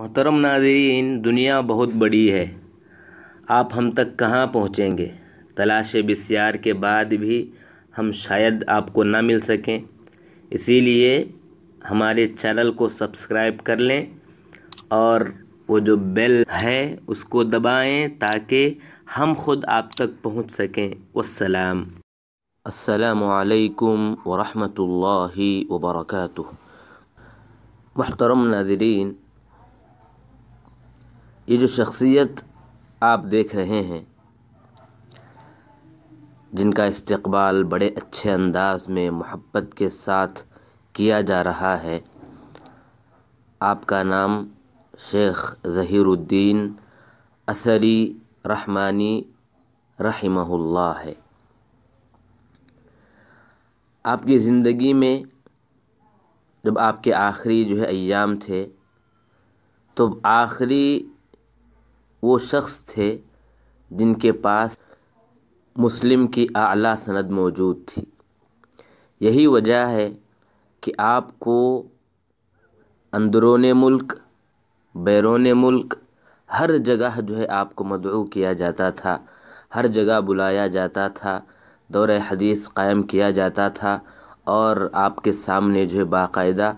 محترم ناظرین دنیا بہت بڑی ہے آپ ہم تک کہاں پہنچیں گے تلاش بسیار کے بعد بھی ہم شاید آپ کو نہ مل سکیں اسی لیے ہمارے چینل کو سبسکرائب کر لیں اور وہ جو بیل ہے اس کو دبائیں تاکہ ہم خود آپ تک پہنچ سکیں والسلام السلام علیکم ورحمۃ اللہ وبرکاتہ محترم ناظرین یہ جو شخصیت آپ دیکھ رہے ہیں جن کا استقبال بڑے اچھے انداز میں محبت کے ساتھ کیا جا رہا ہے آپ کا نام شیخ ظہیر الدین اثری رحمانی رحمہ اللہ ہے آپ کی زندگی میں جب آپ کے آخری جو ہے ایام تھے تو آخری وہ شخص تھے جن کے پاس مسلم کی اعلیٰ سند موجود تھی یہی وجہ ہے کہ آپ کو اندرون ملک بیرون ملک ہر جگہ جو ہے آپ کو مدعو کیا جاتا تھا ہر جگہ بلایا جاتا تھا دور حدیث قائم کیا جاتا تھا اور آپ کے سامنے جو ہے باقاعدہ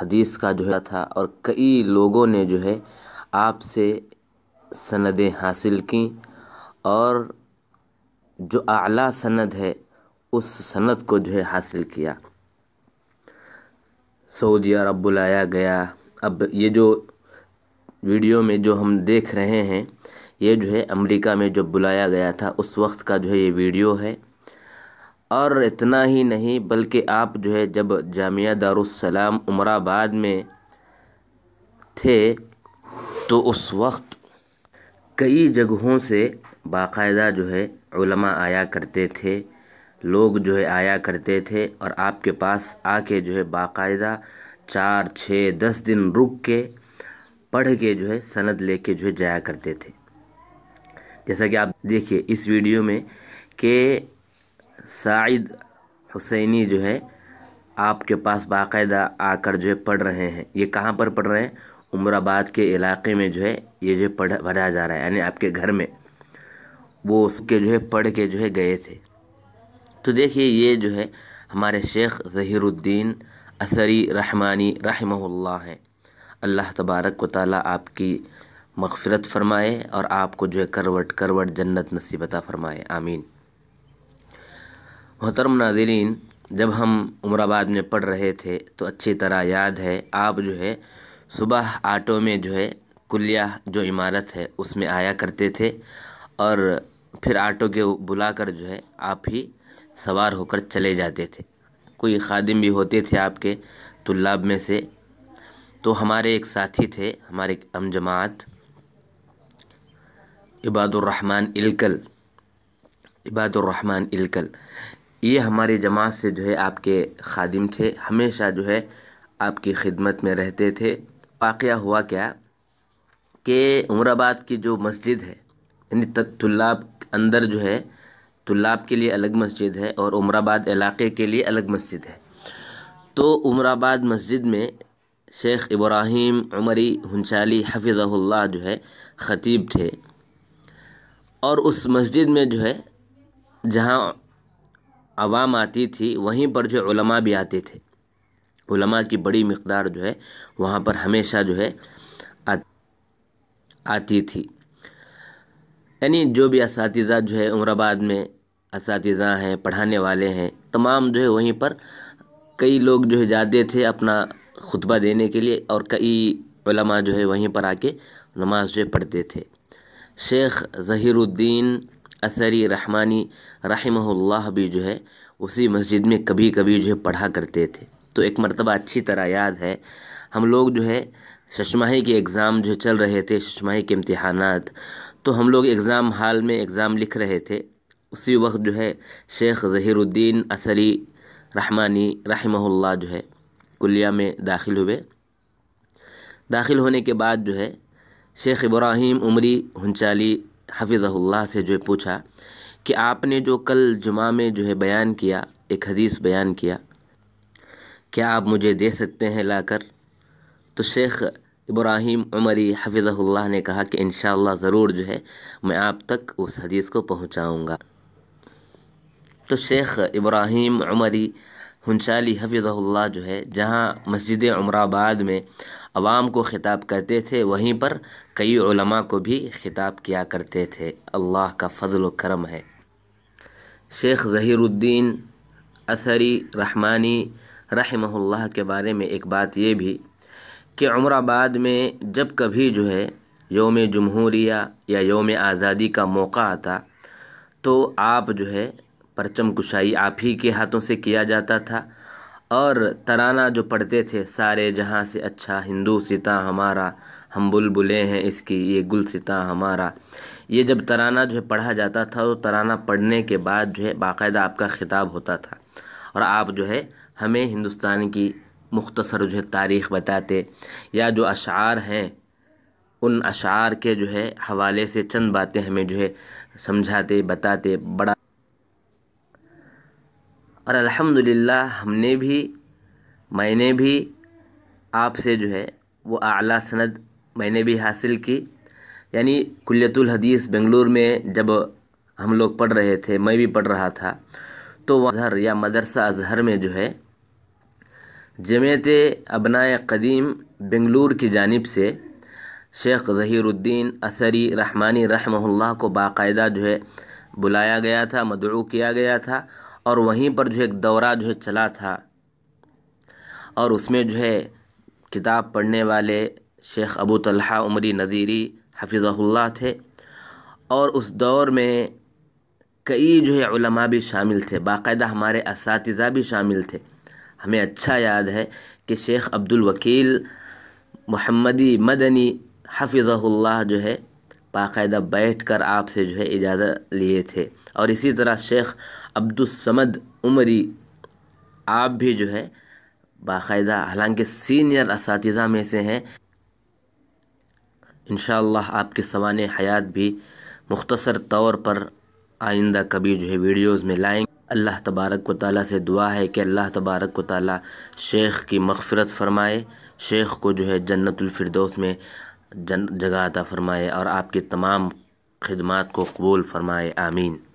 حدیث کا جو ہے تھا اور کئی لوگوں نے جو ہے آپ سے سندیں حاصل کیں اور جو اعلیٰ سند ہے اس سند کو جو ہے حاصل کیا سعودی عرب بلایا گیا اب یہ جو ویڈیو میں جو ہم دیکھ رہے ہیں یہ جو ہے امریکہ میں جو بلایا گیا تھا اس وقت کا جو ہے یہ ویڈیو ہے اور اتنا ہی نہیں بلکہ آپ جو ہے جب جامعہ دارالسلام آباد میں تھے تو اس وقت کئی جگہوں سے باقاعدہ جو ہے علماء آیا کرتے تھے لوگ جو ہے آیا کرتے تھے اور آپ کے پاس آ کے جو ہے باقاعدہ چار چھ دس دن رک کے پڑھ کے جو ہے سند لے کے جو ہے جایا کرتے تھے جیسا کہ آپ دیکھیے اس ویڈیو میں کہ سعید حسینی جو ہے آپ کے پاس باقاعدہ آ کر جو ہے پڑھ رہے ہیں یہ کہاں پر پڑھ رہے ہیں عمر آباد کے علاقے میں جو ہے یہ جو پڑھا پڑھایا جا رہا ہے یعنی آپ کے گھر میں وہ اس کے جو ہے پڑھ کے جو ہے گئے تھے تو دیکھیے یہ جو ہے ہمارے شیخ ظہیر الدین اثری رحمانی رحمہ اللہ ہیں اللہ تبارک و تعالیٰ آپ کی مغفرت فرمائے اور آپ کو جو ہے کروٹ کروٹ جنت نصیبتا فرمائے آمین محترم ناظرین جب ہم عمر آباد میں پڑھ رہے تھے تو اچھی طرح یاد ہے آپ جو ہے صبح آٹو میں جو ہے کلیہ جو عمارت ہے اس میں آیا کرتے تھے اور پھر آٹو کے بلا کر جو ہے آپ ہی سوار ہو کر چلے جاتے تھے کوئی خادم بھی ہوتے تھے آپ کے طلاب میں سے تو ہمارے ایک ساتھی تھے ہمارے ایک ام جماعت عباد الرحمن الکل عباد الرحمن الکل یہ ہماری جماعت سے جو ہے آپ کے خادم تھے ہمیشہ جو ہے آپ کی خدمت میں رہتے تھے واقعہ ہوا کیا کہ عمر آباد کی جو مسجد ہے یعنی طلاب اندر جو ہے طلاب کے لیے الگ مسجد ہے اور عمر آباد علاقے کے لیے الگ مسجد ہے تو عمر آباد مسجد میں شیخ ابراہیم عمری ہنچالی حفظہ اللہ جو ہے خطیب تھے اور اس مسجد میں جو ہے جہاں عوام آتی تھی وہیں پر جو علماء بھی آتے تھے علماء کی بڑی مقدار جو ہے وہاں پر ہمیشہ جو ہے آتی تھی یعنی جو بھی اساتذہ جو ہے عمر آباد میں اساتذہ ہیں پڑھانے والے ہیں تمام جو ہے وہیں پر کئی لوگ جو ہے جاتے تھے اپنا خطبہ دینے کے لیے اور کئی علماء جو ہے وہیں پر آ کے نماز جو ہے پڑھتے تھے شیخ الدین اثری رحمانی رحمہ اللہ بھی جو ہے اسی مسجد میں کبھی کبھی جو ہے پڑھا کرتے تھے تو ایک مرتبہ اچھی طرح یاد ہے ہم لوگ جو ہے ششماہی کے اگزام جو چل رہے تھے ششماہی کے امتحانات تو ہم لوگ اگزام حال میں اگزام لکھ رہے تھے اسی وقت جو ہے شیخ ظہیر الدین اثری رحمانی رحمہ اللہ جو ہے کلیہ میں داخل ہوئے داخل ہونے کے بعد جو ہے شیخ ابراہیم عمری ہنچالی حفظ اللہ سے جو ہے پوچھا کہ آپ نے جو کل جمعہ میں جو ہے بیان کیا ایک حدیث بیان کیا کیا آپ مجھے دے سکتے ہیں لا کر تو شیخ ابراہیم عمری حفظہ اللہ نے کہا کہ انشاءاللہ اللہ ضرور جو ہے میں آپ تک اس حدیث کو پہنچاؤں گا تو شیخ ابراہیم عمری ہنچالی حفظہ اللہ جو ہے جہاں مسجد عمر آباد میں عوام کو خطاب کرتے تھے وہیں پر کئی علماء کو بھی خطاب کیا کرتے تھے اللہ کا فضل و کرم ہے شیخ ظہیر الدین اثری رحمانی رحمہ اللہ کے بارے میں ایک بات یہ بھی کہ عمر آباد میں جب کبھی جو ہے یوم جمہوریہ یا یوم آزادی کا موقع آتا تو آپ جو ہے پرچم کشائی آپ ہی کے ہاتھوں سے کیا جاتا تھا اور ترانہ جو پڑھتے تھے سارے جہاں سے اچھا ہندو ستا ہمارا ہم بلبلے ہیں اس کی یہ گل ستا ہمارا یہ جب ترانہ جو ہے پڑھا جاتا تھا تو ترانہ پڑھنے کے بعد جو ہے باقاعدہ آپ کا خطاب ہوتا تھا اور آپ جو ہے ہمیں ہندوستان کی مختصر جو ہے تاریخ بتاتے یا جو اشعار ہیں ان اشعار کے جو ہے حوالے سے چند باتیں ہمیں جو ہے سمجھاتے بتاتے بڑا اور الحمدللہ ہم نے بھی میں نے بھی آپ سے جو ہے وہ اعلیٰ سند میں نے بھی حاصل کی یعنی کلیت الحدیث بنگلور میں جب ہم لوگ پڑھ رہے تھے میں بھی پڑھ رہا تھا تو وہ اظہر یا مدرسہ اظہر میں جو ہے جمعیت ابنائے قدیم بنگلور کی جانب سے شیخ ظہیر الدین اثری رحمانی رحمہ اللہ کو باقاعدہ جو ہے بلایا گیا تھا مدعو کیا گیا تھا اور وہیں پر جو ہے ایک دورہ جو ہے چلا تھا اور اس میں جو ہے کتاب پڑھنے والے شیخ ابو طلحہ عمری نذیری حفظ اللہ تھے اور اس دور میں کئی جو ہے علماء بھی شامل تھے باقاعدہ ہمارے اساتذہ بھی شامل تھے ہمیں اچھا یاد ہے کہ شیخ عبد الوکیل محمدی مدنی حفظ اللہ جو ہے باقاعدہ بیٹھ کر آپ سے جو ہے اجازت لیے تھے اور اسی طرح شیخ عبدالصمد عمری آپ بھی جو ہے باقاعدہ حالانکہ سینئر اساتذہ میں سے ہیں انشاءاللہ آپ کے سوانح حیات بھی مختصر طور پر آئندہ کبھی جو ہے ویڈیوز میں لائیں گے اللہ تبارک و تعالیٰ سے دعا ہے کہ اللہ تبارک و تعالیٰ شیخ کی مغفرت فرمائے شیخ کو جو ہے جنت الفردوس میں جن عطا فرمائے اور آپ کی تمام خدمات کو قبول فرمائے آمین